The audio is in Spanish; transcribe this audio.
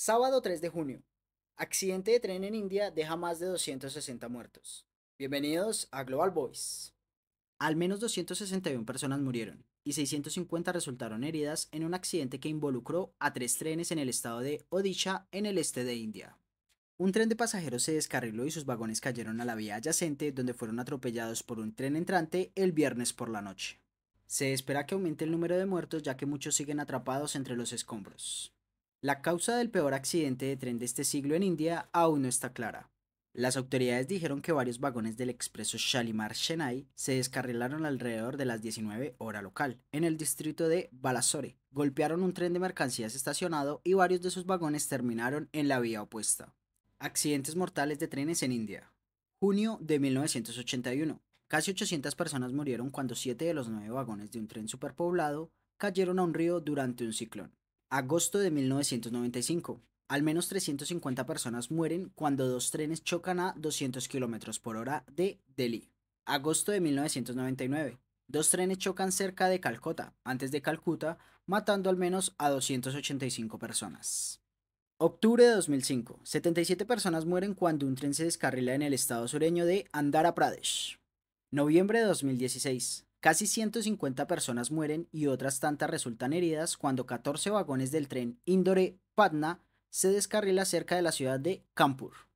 Sábado 3 de junio. Accidente de tren en India deja más de 260 muertos. Bienvenidos a Global Voice. Al menos 261 personas murieron y 650 resultaron heridas en un accidente que involucró a tres trenes en el estado de Odisha, en el este de India. Un tren de pasajeros se descarriló y sus vagones cayeron a la vía adyacente donde fueron atropellados por un tren entrante el viernes por la noche. Se espera que aumente el número de muertos ya que muchos siguen atrapados entre los escombros. La causa del peor accidente de tren de este siglo en India aún no está clara. Las autoridades dijeron que varios vagones del expreso Shalimar Chennai se descarrilaron alrededor de las 19 hora local, en el distrito de Balasore. Golpearon un tren de mercancías estacionado y varios de sus vagones terminaron en la vía opuesta. Accidentes mortales de trenes en India. Junio de 1981. Casi 800 personas murieron cuando 7 de los 9 vagones de un tren superpoblado cayeron a un río durante un ciclón. Agosto de 1995. Al menos 350 personas mueren cuando dos trenes chocan a 200 km por hora de Delhi. Agosto de 1999. Dos trenes chocan cerca de Calcuta, antes de Calcuta, matando al menos a 285 personas. Octubre de 2005. 77 personas mueren cuando un tren se descarrila en el estado sureño de Andhra Pradesh. Noviembre de 2016. Casi 150 personas mueren y otras tantas resultan heridas cuando 14 vagones del tren Indore-Patna se descarrila cerca de la ciudad de Kampur.